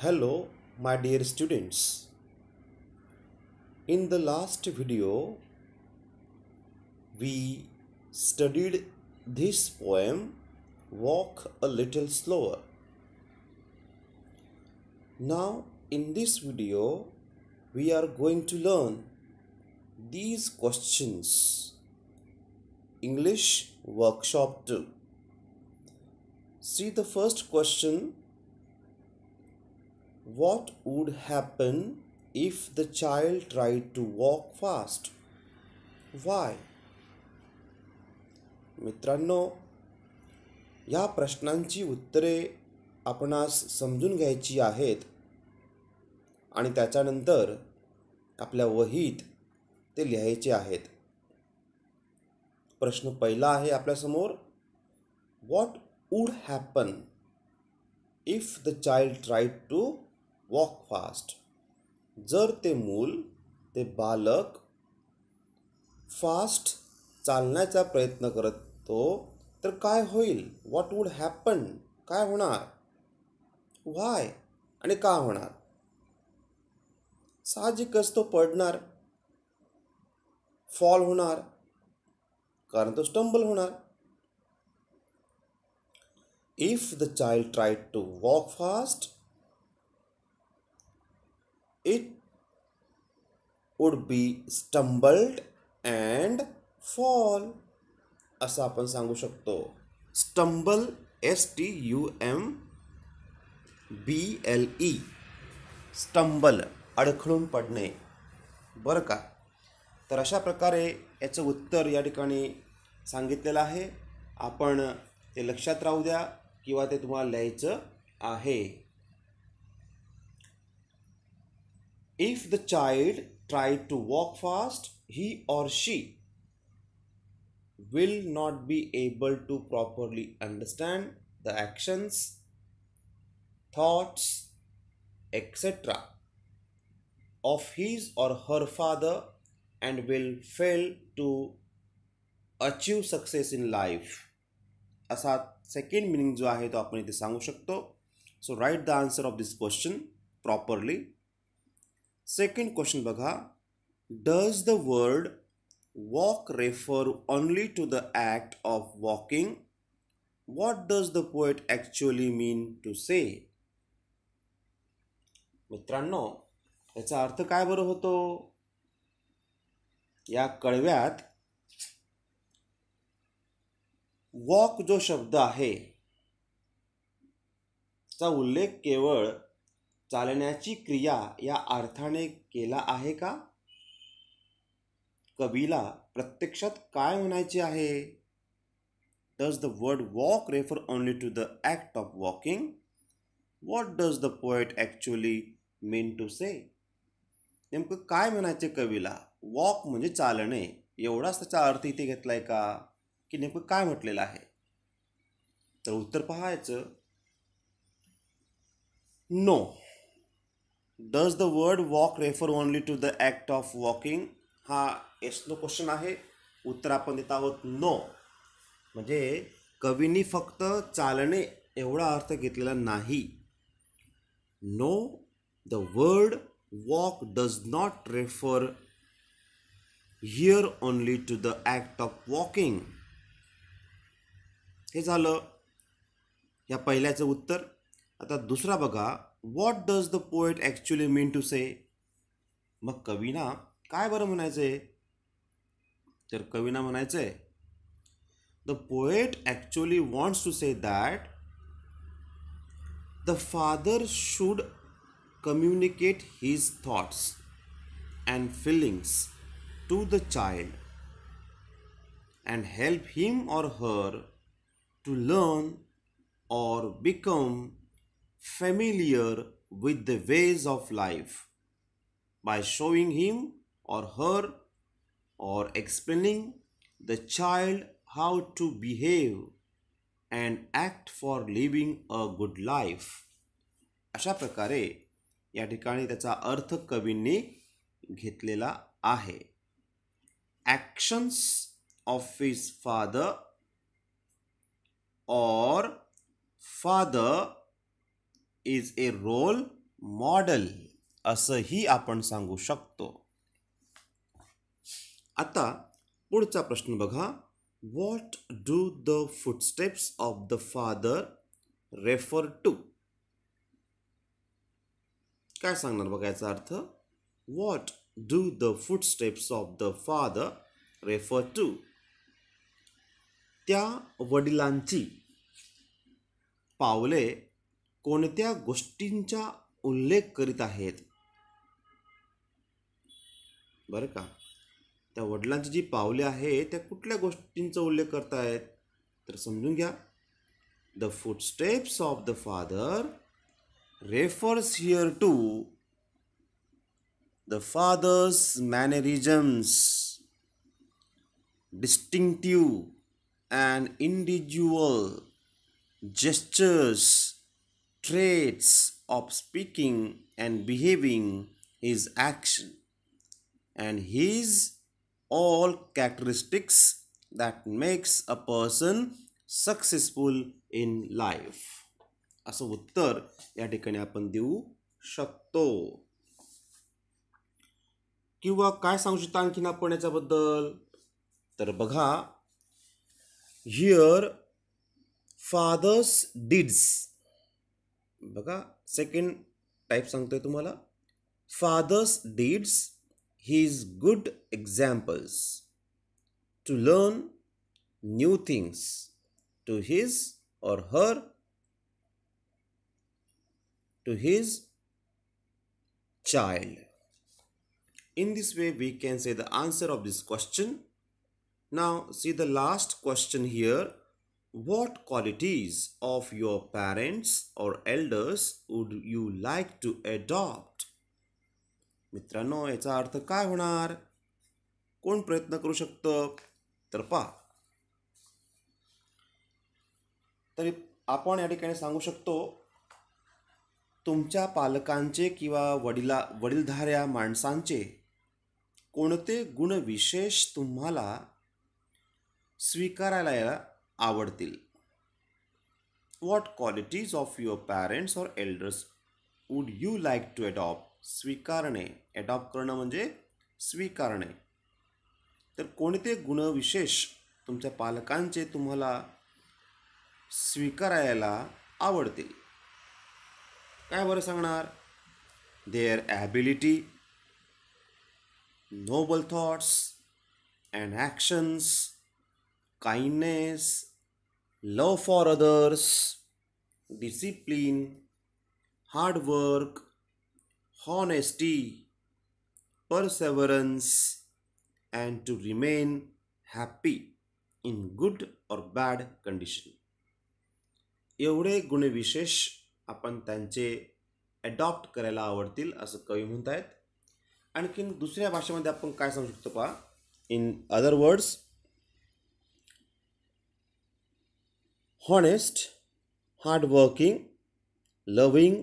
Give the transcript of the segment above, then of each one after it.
Hello, my dear students. In the last video, we studied this poem, Walk a Little Slower. Now, in this video, we are going to learn these questions. English Workshop 2. See the first question what would happen if the child tried to walk fast? Why? मित्रांनो या प्रश्नांची उत्तरे आपणास समजून घ्यायची आहेत आणि त्याच्यानंतर आपल्या वहीत ते लिहायचे आहेत प्रश्न पहिला आहे आपल्यासमोर what would happen if the child tried to walk fast जर ते मूल ते बालक फास्ट चालण्याचा प्रयत्न करतो तर काय होईल वॉट वूड हॅपन काय होणार व्हाय आणि का होणार साहजिकच तो पडणार फॉल होणार कारण तो स्टंबल होणार if the child try to walk fast it would be stumbled and fall असं आपण सांगू शकतो stumble S T U M B L E stumble अडखळून पडणे बरं का तर अशा प्रकारे याचं उत्तर या ठिकाणी सांगितलेलं आहे आपण ते लक्षात राहू द्या किंवा ते तुम्हाला लिहायचं आहे If the child tried to walk fast, he or she will not be able to properly understand the actions, thoughts, etc. of his or her father and will fail to achieve success in life. असा second meaning जो आहे तो आपण इथे सांगू शकतो so write the answer of this question properly. Second question बघा does the word walk refer only to the act of walking what does the poet actually mean to say मित्रांनो याचा अर्थ काय बरं होतो या कळव्यात वॉक जो शब्द आहे चा उल्लेख केवळ चालण्याची क्रिया या अर्थाने केला आहे का कवीला प्रत्यक्षात काय म्हणायचे आहे does the word walk refer only to the act of walking what does the poet actually mean to say नेमकं काय म्हणायचे कवीला वॉक म्हणजे चालणे एवढाच त्याचा अर्थ इथे घेतला आहे का की नेमकं काय म्हटलेलं आहे तर उत्तर पहायचं no does the word walk refer only to the act of walking हा एस नो क्वेश्चन आहे उत्तर आपण देत आहोत नो म्हणजे कवींनी फक्त चालणे एवढा अर्थ घेतलेला नाही no the word walk does not refer here only to the act of walking हे झालं या पहिल्याचं उत्तर आता दुसरा बघा what does the poet actually mean to say मग कवीना काय बरं म्हणायचं आहे तर कवीना म्हणायचं आहे the poet actually wants to say that the father should communicate his thoughts and feelings to the child and help him or her to learn or become familiar with the ways of life by showing him or her or explaining the child how to behave and act for living a good life. अशा प्रकारे या ठिकाणी त्याचा अर्थ कवींनी घेतलेला आहे Actions of his father, or father. Is a role model असंही आपण सांगू शकतो आता पुढचा प्रश्न बघा what do the footsteps of the father refer to काय सांगणार बघा याचा अर्थ what do the footsteps of the father refer to त्या वडिलांची पावले कोणत्या गोष्टींचा उल्लेख करीत आहेत बरं का त्या वडिलांची जी पावले आहेत त्या कुठल्या गोष्टींचा उल्लेख करतायत तर समजून घ्या the footsteps of the father refers here to the father's mannerisms distinctive and individual gestures traits of speaking and behaving is action and his all characteristics that makes a person successful in life असं उत्तर या ठिकाणी आपण देऊ शकतो किंवा काय सांगू शकतो आणखीन आपण याच्याबद्दल तर बघा here father's Second type type सांगतोय तुम्हाला father's deeds his good examples to learn new things to his or her to his child. In this way, we can say the answer of this question. Now, see the last question here What qualities of your parents or elders would you like to adopt? मित्रांनो याचा अर्थ काय होणार कोण प्रयत्न करू शकतं तर पा तरी आपण या ठिकाणी सांगू शकतो तुमच्या पालकांचे किंवा वडिला वडीलधाऱ्या माणसांचे कोणते गुणविशेष तुम्हाला स्वीकारायला आवडतील what qualities of your parents or elders would you like to adopt स्वीकारणे ॲडॉप्ट करणं म्हणजे स्वीकारणे तर कोणते गुणविशेष तुमच्या पालकांचे तुम्हाला स्वीकारायला आवडतील काय बरं सांगणार their ability noble thoughts and actions kindness love for others discipline hard work honesty perseverance and to remain happy in good or bad condition एवढे गुणविशेष आपण त्यांचे अडॉप्ट करायला आवडतील असं कवी म्हणत आणखीन दुसऱ्या भाषेमध्ये आपण काय सांगू शकतो पहा in other words honest hardworking loving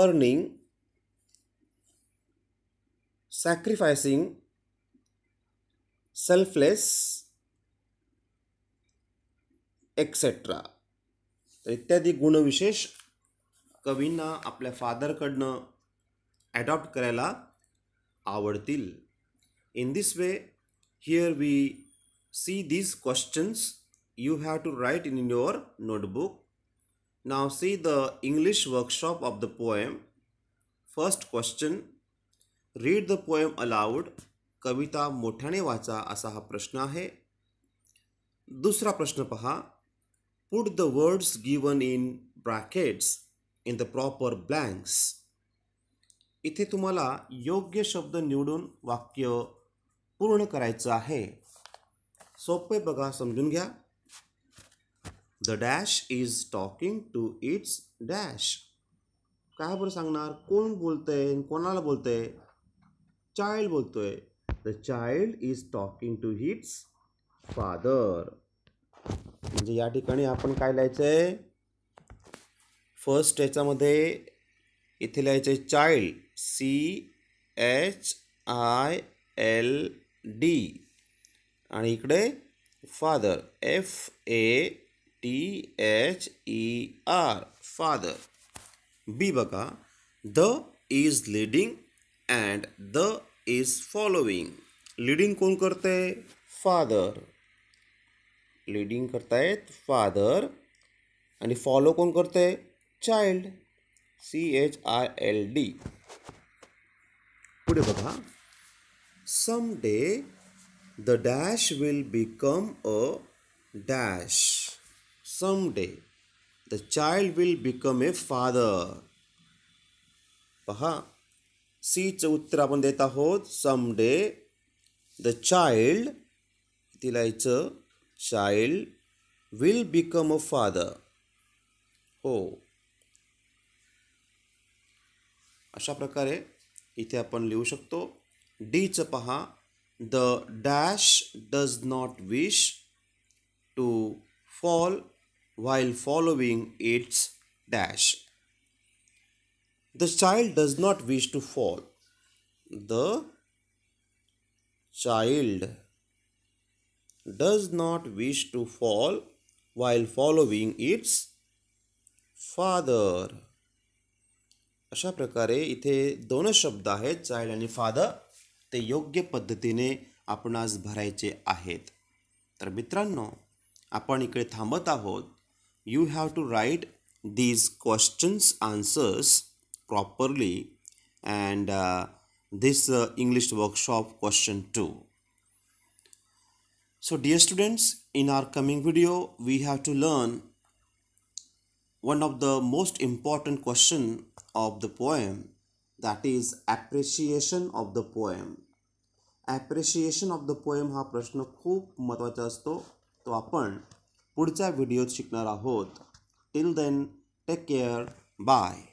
earning sacrificing selfless etcetera तर इत्यादी गुणविशेष कवींना आपल्या फादरकडनं ॲडॉप्ट करायला आवडतील in this way here we see these questions you have to write in your notebook. Now see the English workshop of the poem. First question. Read the poem aloud कविता मोठ्याने वाचा असा हा प्रश्न आहे दुसरा प्रश्न पहा put the words given in brackets in the proper blanks इथे तुम्हाला योग्य शब्द निवडून वाक्य पूर्ण करायचं आहे सोपे बघा समजून घ्या the dash is talking to its dash काय बरं सांगणार कोण बोलतंय कोणाला बोलतंय चाइल्ड बोलतोय the child is talking to its father म्हणजे या ठिकाणी आपण काय लिहायचं आहे फर्स्ट याच्यामध्ये इथे लिहायचं आहे child C H I L D आणि इकडे father F A T H E R father B बघा the is leading and the is following leading कोण करते फादर लिडिंग करतायत फादर आणि फॉलो कोण करते child C H R L D पुढे बघा some day the dash will become a dash day the child will become a father पहा सीचं उत्तर आपण देत आहोत समडे द चाइल्ड तिला child will become a father हो अशा प्रकारे इथे आपण लिहू शकतो डीचं पहा the dash does not wish to fall while following its dash. The child does not wish to fall. The child does not wish to fall while following its father. अशा प्रकारे इथे दोन शब्द आहेत चाइल्ड आणि फादर ते योग्य पद्धतीने आपणास भरायचे आहेत तर मित्रांनो आपण इकडे थांबत आहोत you have to write these questions answers properly and uh, this uh, English workshop question 2. So dear students, in our coming video, we have to learn one of the most important question of the poem that is appreciation of the poem. Appreciation of the poem ha prashna खूप महत्त्वाचा असतो तो पुढच्या व्हिडिओत शिकणार आहोत till then take care bye